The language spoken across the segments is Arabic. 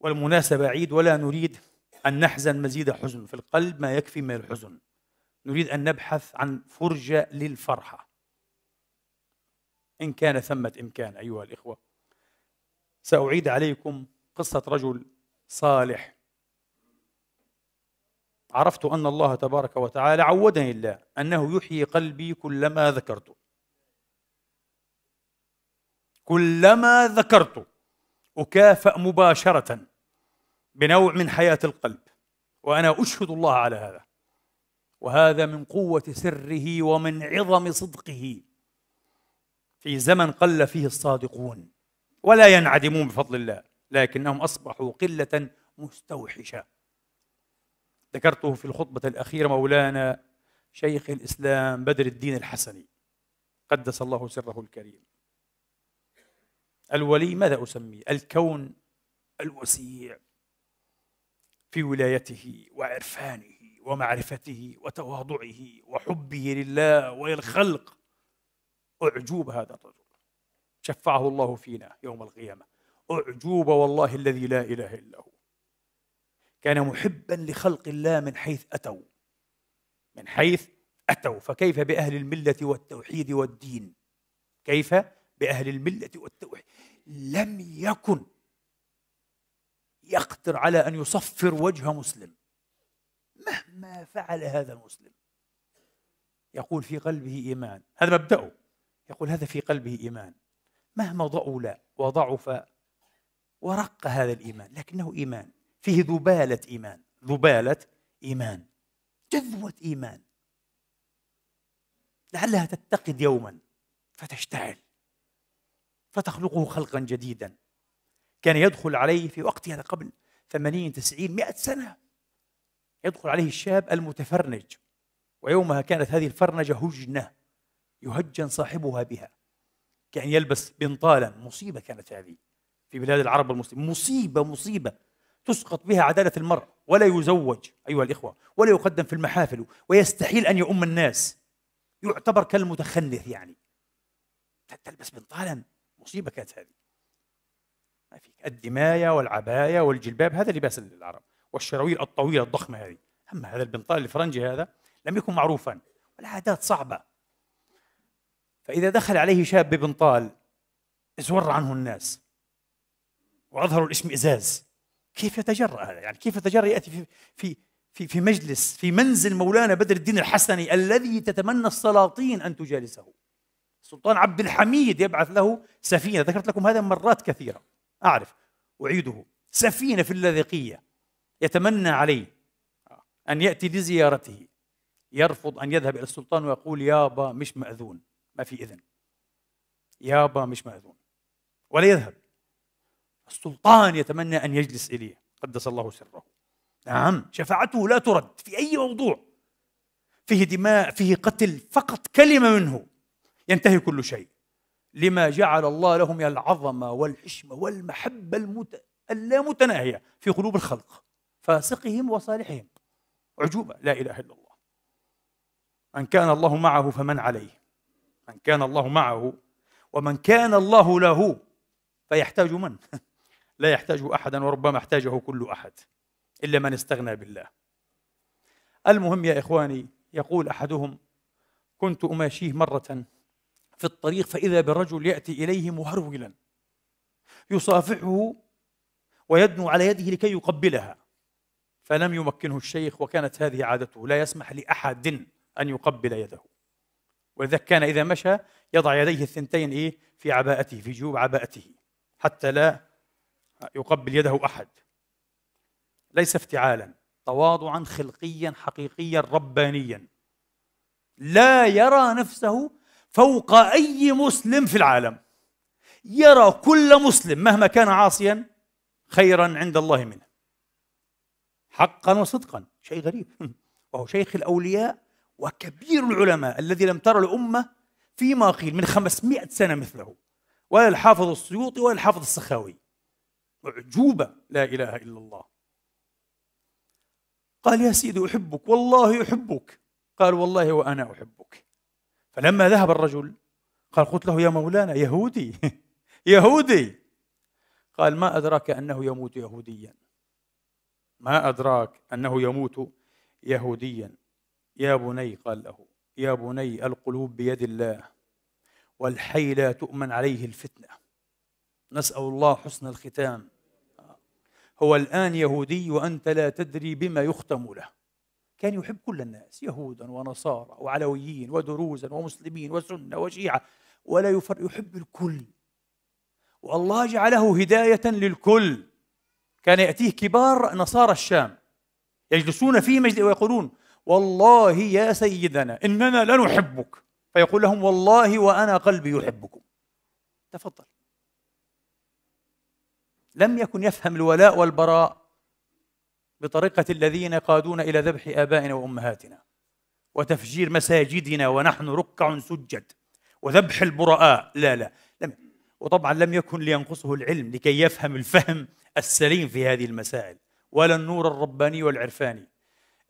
والمناسبة عيد ولا نريد أن نحزن مزيد حزن في القلب ما يكفي من الحزن نريد أن نبحث عن فرجة للفرحة إن كان ثمة إمكان أيها الإخوة سأعيد عليكم قصة رجل صالح عرفت أن الله تبارك وتعالى عودني الله أنه يحيي قلبي كلما ذكرته كلما ذكرته أكافأ مباشرة بنوع من حياة القلب وأنا أشهد الله على هذا وهذا من قوة سره ومن عظم صدقه في زمن قل فيه الصادقون ولا ينعدمون بفضل الله لكنهم أصبحوا قلة مستوحشة ذكرته في الخطبة الأخيرة مولانا شيخ الإسلام بدر الدين الحسني قدس الله سره الكريم الولي ماذا أسميه؟ الكون الوسيع في ولايته وعرفانه ومعرفته وتواضعه وحبه لله وللخلق أعجوب هذا الرجل شفعه الله فينا يوم القيامة أعجوب والله الذي لا إله إلا هو كان محبا لخلق الله من حيث أتوا من حيث أتوا فكيف بأهل الملة والتوحيد والدين كيف بأهل الملة والتوحيد لم يكن يقدر على أن يصفر وجه مسلم مهما فعل هذا المسلم يقول في قلبه إيمان هذا مبدأه يقول هذا في قلبه إيمان مهما ضؤل وضعف ورق هذا الإيمان لكنه إيمان فيه ذبالة إيمان ذبالة إيمان جذوة إيمان لعلها تتقد يوما فتشتعل فتخلقه خلقا جديدا كان يدخل عليه في وقت هذا قبل 80 90 100 سنة يدخل عليه الشاب المتفرنج ويومها كانت هذه الفرنجة هجنة يهجن صاحبها بها كان يلبس بنطالا مصيبة كانت هذه في بلاد العرب المسلمين مصيبة مصيبة تسقط بها عدالة المرء ولا يزوج أيها الإخوة ولا يقدم في المحافل ويستحيل أن يؤم الناس يعتبر كالمتخنث يعني تلبس بنطالا مصيبه كانت هذه ما فيك الدمايه والعبايه والجلباب هذا لباس العرب والشراويل الطويله الضخمه هذه اما هذا البنطال الفرنجي هذا لم يكن معروفا والعادات صعبه فاذا دخل عليه شاب ببنطال ازور عنه الناس واظهروا الاشمئزاز كيف يتجرأ هذا يعني كيف يتجرأ ياتي في في في في مجلس في منزل مولانا بدر الدين الحسني الذي تتمنى السلاطين ان تجالسه السلطان عبد الحميد يبعث له سفينة ذكرت لكم هذا مرات كثيرة أعرف أعيده سفينة في اللاذقية يتمنى عليه أن يأتي لزيارته يرفض أن يذهب إلى السلطان ويقول يابا مش مأذون ما في إذن يابا مش مأذون ولا يذهب السلطان يتمنى أن يجلس إليه قدس الله سره نعم شفاعته لا ترد في أي موضوع فيه دماء فيه قتل فقط كلمة منه ينتهي كل شيء لما جعل الله لهم من العظمة والحشمة والمحبة المت... اللامتناهية في قلوب الخلق فاسقهم وصالحهم عجوبة لا إله إلا الله من كان الله معه فمن عليه من كان الله معه ومن كان الله له فيحتاج من لا يحتاج أحدا وربما احتاجه كل أحد إلا من استغنى بالله المهم يا إخواني يقول أحدهم كنت أماشيه مرة في الطريق فإذا برجل يأتي إليه مهرولا يصافحه ويدنو على يده لكي يقبلها فلم يمكنه الشيخ وكانت هذه عادته لا يسمح لأحد أن يقبل يده ولذلك كان إذا مشى يضع يديه الثنتين إيه في عباءته في جيوب عباءته حتى لا يقبل يده أحد ليس افتعالا تواضعا خلقيا حقيقيا ربانيا لا يرى نفسه فوق أي مسلم في العالم يرى كل مسلم مهما كان عاصيا خيرا عند الله منه حقا وصدقا شيء غريب وهو شيخ الأولياء وكبير العلماء الذي لم ترى الأمة فيما قيل من 500 سنة مثله ولا الحافظ السيوطي ولا الحافظ السخاوي أعجوبة لا إله إلا الله قال يا سيدي أحبك والله أحبك قال والله وأنا أحبك فلما ذهب الرجل قال قلت له يا مولانا يهودي يهودي قال ما أدراك أنه يموت يهوديا ما أدراك أنه يموت يهوديا يا بني قال له يا بني القلوب بيد الله والحي لا تؤمن عليه الفتنة نسأل الله حسن الختام هو الآن يهودي وأنت لا تدري بما يختم له كان يحب كل الناس يهودا ونصارى وعلويين ودروزا ومسلمين وسنة وشيعة ولا يفرق يحب الكل والله جعله هداية للكل كان يأتيه كبار نصارى الشام يجلسون في مجلس ويقولون والله يا سيدنا إننا لا نحبك فيقول لهم والله وأنا قلبي يحبكم تفضل لم يكن يفهم الولاء والبراء بطريقة الذين قادون إلى ذبح آبائنا وأمهاتنا وتفجير مساجدنا ونحن ركع سجد وذبح البراء لا لا لم وطبعا لم يكن لينقصه العلم لكي يفهم الفهم السليم في هذه المسائل ولا النور الرباني والعرفاني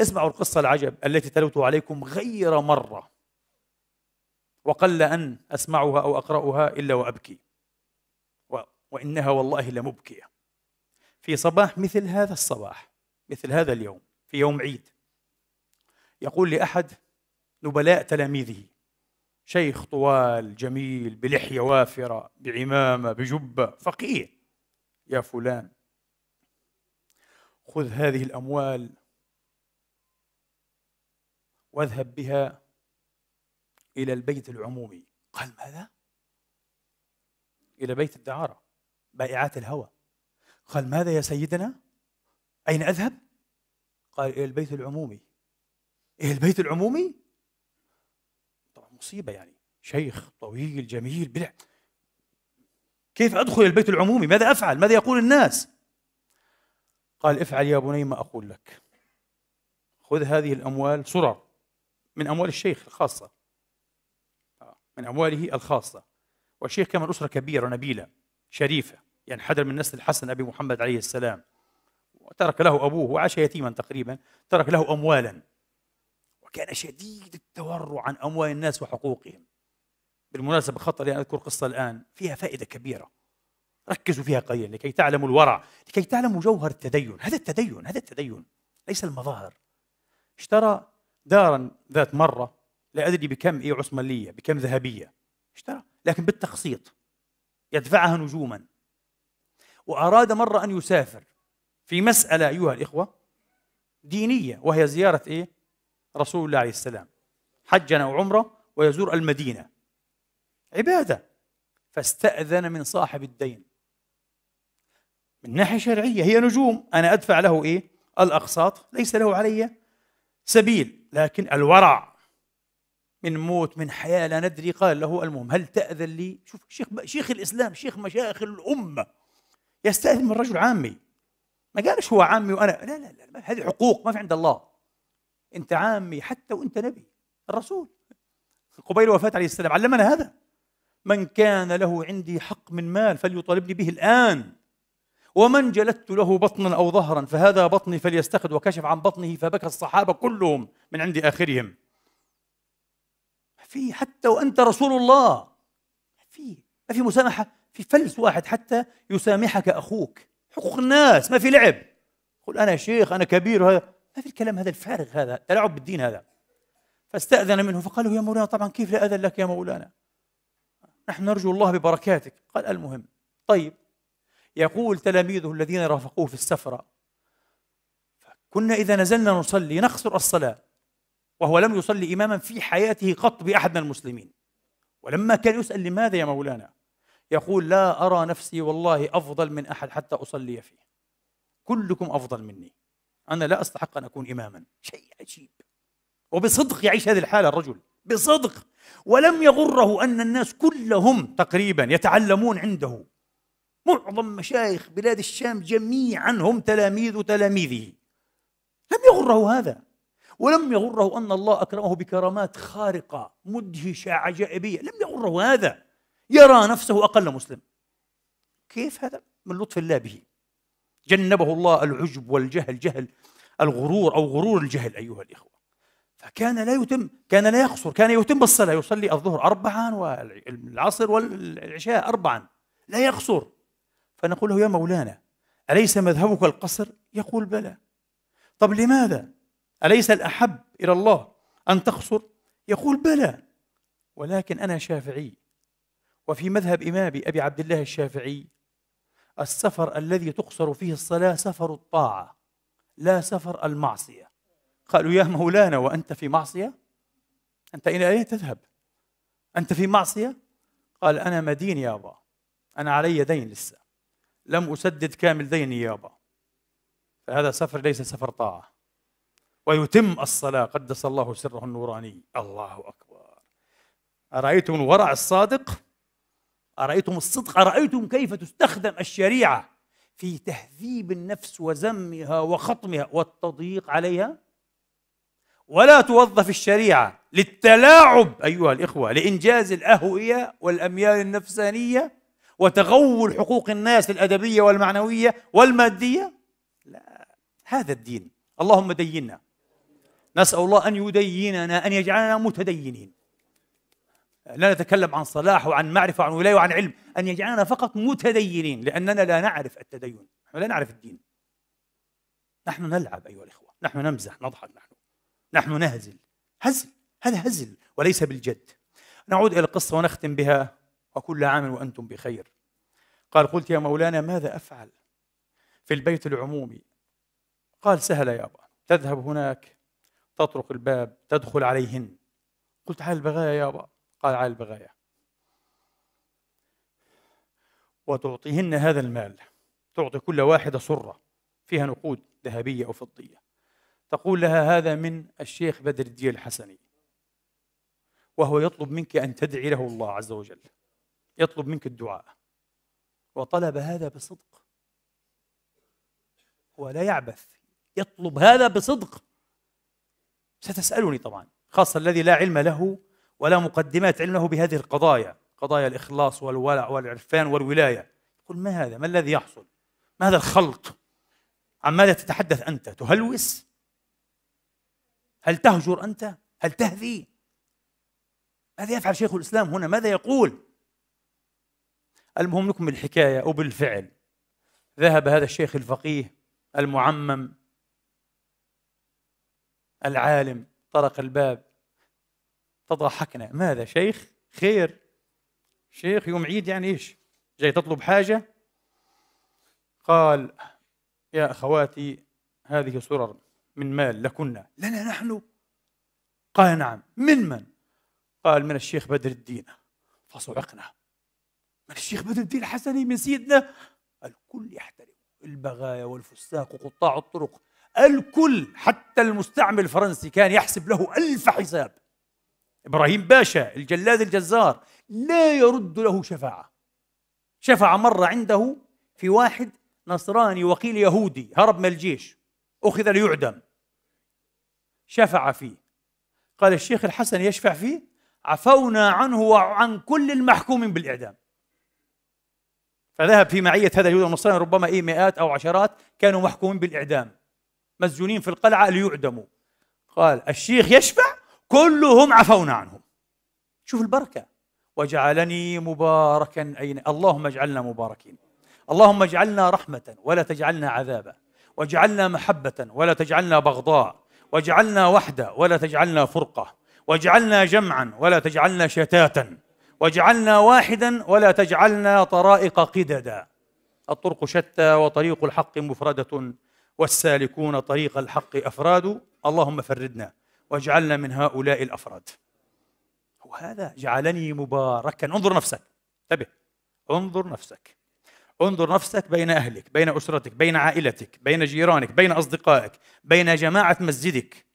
اسمعوا القصة العجب التي تلوت عليكم غير مرة وقل أن أسمعها أو أقرأها إلا وأبكي وإنها والله لمبكية في صباح مثل هذا الصباح مثل هذا اليوم في يوم عيد يقول لأحد نبلاء تلاميذه شيخ طوال جميل بلحية وافرة بعمامة بجبة فقيه يا فلان خذ هذه الأموال واذهب بها إلى البيت العمومي قال ماذا؟ إلى بيت الدعارة بائعات الهوى قال ماذا يا سيدنا؟ أين أذهب؟ قال إلى البيت العمومي إلى البيت العمومي؟ طبعا مصيبة يعني شيخ طويل جميل بلع كيف أدخل إلى البيت العمومي؟ ماذا أفعل؟ ماذا يقول الناس؟ قال افعل يا بني ما أقول لك خذ هذه الأموال سرر من أموال الشيخ الخاصة من أمواله الخاصة والشيخ كان من أسرة كبيرة نبيلة شريفة يعني حدر من نسل الحسن أبي محمد عليه السلام وترك له أبوه وعاش يتيما تقريبا ترك له أموالا وكان شديد التورع عن أموال الناس وحقوقهم بالمناسبة خطر أن أذكر قصة الآن فيها فائدة كبيرة ركزوا فيها قليلا لكي تعلموا الورع لكي تعلموا جوهر التدين هذا التدين هذا التدين ليس المظاهر اشترى دارا ذات مرة لا أدري بكم إيه عثمانية بكم ذهبية اشترى لكن بالتقسيط يدفعها نجوما وأراد مرة أن يسافر في مسألة أيها الإخوة دينية وهي زيارة إيه؟ رسول الله عليه السلام حجا أو عمرة ويزور المدينة عبادة فاستأذن من صاحب الدين من ناحية شرعية هي نجوم أنا أدفع له إيه؟ الأقساط ليس له علي سبيل لكن الورع من موت من حياة لا ندري قال له المهم هل تأذن لي شوف شيخ شيخ الإسلام شيخ مشايخ الأمة يستأذن من رجل عامي ما قالش هو عامي وانا لا لا لا هذه حقوق ما في عند الله انت عامي حتى وانت نبي الرسول قبيل وفاة عليه السلام علمنا هذا من كان له عندي حق من مال فليطالبني به الآن ومن جلدت له بطنا أو ظهرا فهذا بطني فليستخد وكشف عن بطنه فبكى الصحابة كلهم من عند آخرهم في حتى وأنت رسول الله في ما في مسامحة في فلس واحد حتى يسامحك أخوك حقوق الناس ما في لعب قل أنا شيخ أنا كبير وهذا ما في الكلام هذا الفارغ هذا تلاعب بالدين هذا فاستأذن منه فقال له يا مولانا طبعا كيف لا أذن لك يا مولانا نحن نرجو الله ببركاتك قال المهم طيب يقول تلاميذه الذين رافقوه في السفرة كنا إذا نزلنا نصلي نخسر الصلاة وهو لم يصلي إماما في حياته قط بأحد من المسلمين ولما كان يسأل لماذا يا مولانا يقول لا أرى نفسي والله أفضل من أحد حتى أصلي فيه كلكم أفضل مني أنا لا أستحق أن أكون إماما شيء عجيب وبصدق يعيش هذه الحالة الرجل بصدق ولم يغره أن الناس كلهم تقريبا يتعلمون عنده معظم مشايخ بلاد الشام جميعا هم تلاميذ تلاميذه لم يغره هذا ولم يغره أن الله أكرمه بكرامات خارقة مدهشة عجائبية لم يغره هذا يرى نفسه أقل مسلم كيف هذا؟ من لطف الله به جنبه الله العجب والجهل جهل الغرور أو غرور الجهل أيها الإخوة فكان لا يتم كان لا يقصر كان يتم الصلاة يصلي الظهر أربعا والعصر والعشاء أربعا لا يقصر فنقول له يا مولانا أليس مذهبك القصر؟ يقول بلى طب لماذا؟ أليس الأحب إلى الله أن تقصر؟ يقول بلى ولكن أنا شافعي وفي مذهب إمام أبي عبد الله الشافعي السفر الذي تقصر فيه الصلاة سفر الطاعة لا سفر المعصية قالوا يا مولانا وأنت في معصية أنت إلى أين تذهب أنت في معصية قال أنا مدين يابا أنا علي دين لسه لم أسدد كامل ديني يابا فهذا سفر ليس سفر طاعة ويتم الصلاة قدس الله سره النوراني الله أكبر أرأيتم الورع الصادق أرأيتم الصدق أرأيتم كيف تستخدم الشريعة في تهذيب النفس وزمها وخطمها والتضييق عليها ولا توظف الشريعة للتلاعب أيها الإخوة لإنجاز الأهوية والأميال النفسانية وتغول حقوق الناس الأدبية والمعنوية والمادية لا هذا الدين اللهم ديننا نسأل الله أن يديننا أن يجعلنا متدينين لا نتكلم عن صلاح وعن معرفة وعن ولاية وعن علم أن يجعلنا فقط متدينين لأننا لا نعرف التدين نحن لا نعرف الدين نحن نلعب أيها الإخوة نحن نمزح نضحك نحن نحن نهزل هزل هذا هزل وليس بالجد نعود إلى القصة ونختم بها وكل عام وأنتم بخير قال قلت يا مولانا ماذا أفعل في البيت العمومي قال سهل يابا تذهب هناك تطرق الباب تدخل عليهن قلت هل البغايا يابا قال على البغايا وتعطيهن هذا المال تعطي كل واحدة صرة فيها نقود ذهبية أو فضية تقول لها هذا من الشيخ بدر الدين الحسني وهو يطلب منك أن تدعي له الله عز وجل يطلب منك الدعاء وطلب هذا بصدق هو لا يعبث يطلب هذا بصدق ستسألني طبعا خاصة الذي لا علم له ولا مقدمات علمه بهذه القضايا قضايا الإخلاص والولع والعرفان والولاية يقول ما هذا؟ ما الذي يحصل؟ ما هذا الخلط؟ عن ماذا تتحدث أنت؟ تهلوس؟ هل تهجر أنت؟ هل تهذي؟ ماذا يفعل شيخ الإسلام هنا؟ ماذا يقول؟ المهم نكمل الحكاية وبالفعل ذهب هذا الشيخ الفقيه المعمم العالم طرق الباب فضحكنا ماذا شيخ خير شيخ يوم عيد يعني إيش جاي تطلب حاجة قال يا أخواتي هذه سرر من مال لكنا لنا نحن قال نعم من من قال من الشيخ بدر الدين فصعقنا من الشيخ بدر الدين الحسني من سيدنا الكل يحترم البغايا والفساق وقطاع الطرق الكل حتى المستعمل الفرنسي كان يحسب له ألف حساب إبراهيم باشا الجلاد الجزار لا يرد له شفاعة شفع مرة عنده في واحد نصراني وقيل يهودي هرب من الجيش أخذ ليعدم شفع فيه قال الشيخ الحسن يشفع فيه عفونا عنه وعن كل المحكوم بالإعدام فذهب في معية هذا اليهود النصراني ربما إيه مئات أو عشرات كانوا محكومين بالإعدام مسجونين في القلعة ليعدموا قال الشيخ يشفع كلهم عفونا عنهم شوف البركة وجعلني مباركا أين نعم. اللهم اجعلنا مباركين اللهم اجعلنا رحمة ولا تجعلنا عذابا واجعلنا محبة ولا تجعلنا بغضاء واجعلنا وحدة ولا تجعلنا فرقة واجعلنا جمعا ولا تجعلنا شتاتا واجعلنا واحدا ولا تجعلنا طرائق قددا الطرق شتى وطريق الحق مفردة والسالكون طريق الحق أفراد اللهم فردنا واجعلنا من هؤلاء الافراد وهذا جعلني مباركا انظر نفسك انتبه انظر نفسك انظر نفسك بين اهلك بين اسرتك بين عائلتك بين جيرانك بين اصدقائك بين جماعه مسجدك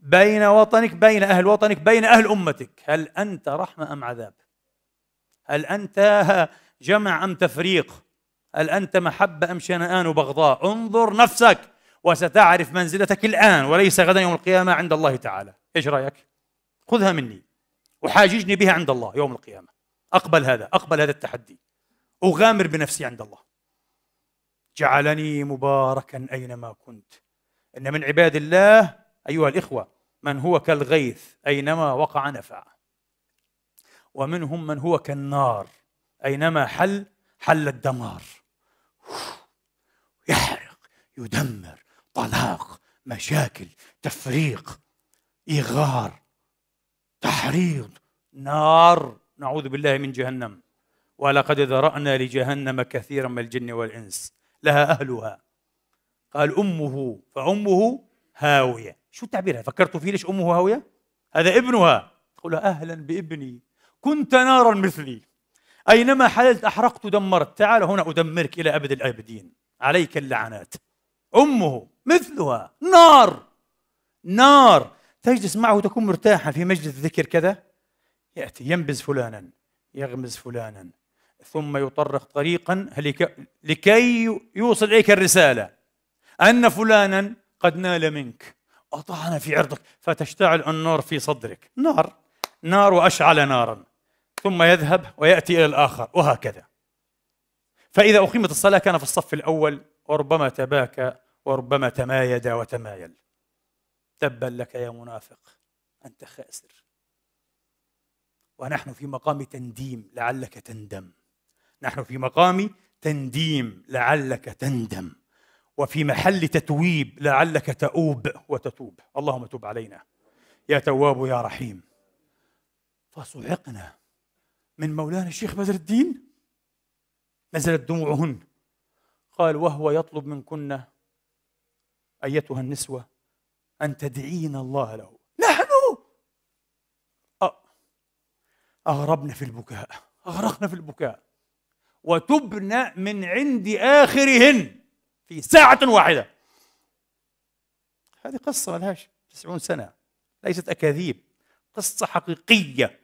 بين وطنك بين اهل وطنك بين اهل امتك هل انت رحمه ام عذاب هل انت جمع ام تفريق هل انت محبه ام شنآن وبغضاء انظر نفسك وستعرف منزلتك الآن وليس غدا يوم القيامة عند الله تعالى إيش رأيك؟ خذها مني وحاججني بها عند الله يوم القيامة أقبل هذا أقبل هذا التحدي أغامر بنفسي عند الله جعلني مباركا أينما كنت إن من عباد الله أيها الإخوة من هو كالغيث أينما وقع نفع ومنهم من هو كالنار أينما حل حل الدمار يحرق يدمر طلاق مشاكل تفريق إغار تحريض نار نعوذ بالله من جهنم ولقد ذرأنا لجهنم كثيرا من الجن والإنس لها أهلها قال أمه فأمه هاوية شو تعبيرها فكرتوا فيه ليش أمه هاوية هذا ابنها تقول أهلا بابني كنت نارا مثلي أينما حللت أحرقت دمرت تعال هنا أدمرك إلى أبد الآبدين عليك اللعنات أمه مثلها نار نار تجلس معه وتكون مرتاحا في مجلس الذكر كذا يأتي ينبز فلانا يغمز فلانا ثم يطرق طريقا لكي يوصل إليك الرسالة أن فلانا قد نال منك أطعن في عرضك فتشتعل النار في صدرك نار نار وأشعل نارا ثم يذهب ويأتي إلى الآخر وهكذا فإذا أقيمت الصلاة كان في الصف الأول وربما تباكى وربما تمايد وتمايل تبا لك يا منافق انت خاسر ونحن في مقام تنديم لعلك تندم نحن في مقام تنديم لعلك تندم وفي محل تتويب لعلك تؤوب وتتوب اللهم تب علينا يا تواب يا رحيم فصعقنا من مولانا الشيخ بدر الدين نزلت دموعهن قال وهو يطلب منكن ايتها النسوه ان تدعين الله له نحن اغربنا في البكاء اغرقنا في البكاء وتبنى من عند اخرهن في ساعه واحده هذه قصه ملهاش تسعون سنه ليست اكاذيب قصه حقيقيه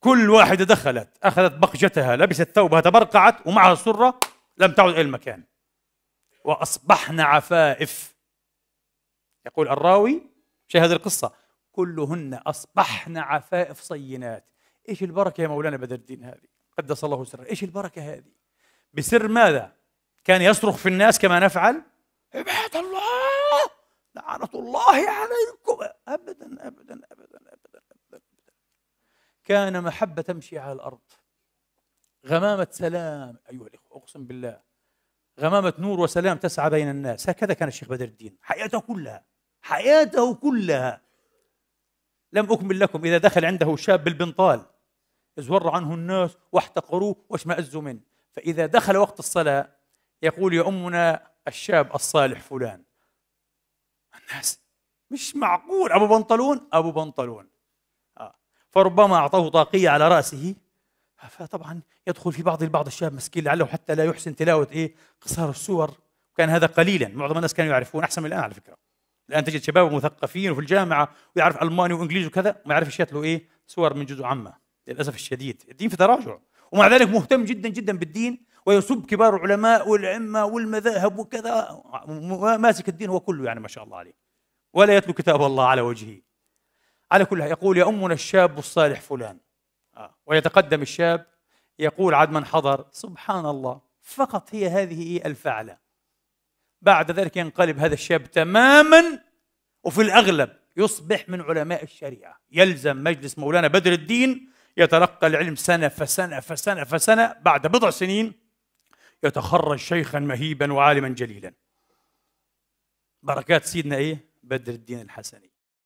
كل واحده دخلت اخذت بقجتها لبست ثوبها تبرقعت ومعها السره لم تعد الى المكان واصبحنا عفائف يقول الراوي شاهد هذه القصة كلهن أصبحن عفائف صينات إيش البركة يا مولانا بدر الدين هذه قدس الله سره إيش البركة هذه بسر ماذا كان يصرخ في الناس كما نفعل عباد الله لعنة الله عليكم أبدا أبدا أبدا أبدا أبدا, كان محبة تمشي على الأرض غمامة سلام أيها الإخوة أقسم بالله غمامة نور وسلام تسعى بين الناس هكذا كان الشيخ بدر الدين حياته كلها حياته كلها لم أكمل لكم إذا دخل عنده شاب بالبنطال ازور عنه الناس واحتقروه واشمأزوا منه فإذا دخل وقت الصلاة يقول يا أمنا الشاب الصالح فلان الناس مش معقول أبو بنطلون أبو بنطلون آه. فربما أعطاه طاقية على رأسه فطبعا يدخل في بعض البعض الشاب مسكين لعله حتى لا يحسن تلاوة إيه قصار السور وكان هذا قليلا معظم الناس كانوا يعرفون أحسن من الآن على فكرة الان تجد شباب مثقفين وفي الجامعه ويعرف الماني وانجليزي وكذا ما يعرف ايش له ايه صور من جزء عمه للاسف الشديد الدين في تراجع ومع ذلك مهتم جدا جدا بالدين ويسب كبار العلماء والعمه والمذاهب وكذا ماسك الدين هو كله يعني ما شاء الله عليه ولا يتلو كتاب الله على وجهه على كل يقول امنا الشاب الصالح فلان آه. ويتقدم الشاب يقول عاد من حضر سبحان الله فقط هي هذه الفعله بعد ذلك ينقلب هذا الشاب تماما وفي الأغلب يصبح من علماء الشريعة يلزم مجلس مولانا بدر الدين يتلقى العلم سنة فسنة فسنة فسنة بعد بضع سنين يتخرج شيخا مهيبا وعالما جليلا بركات سيدنا إيه؟ بدر الدين الحسني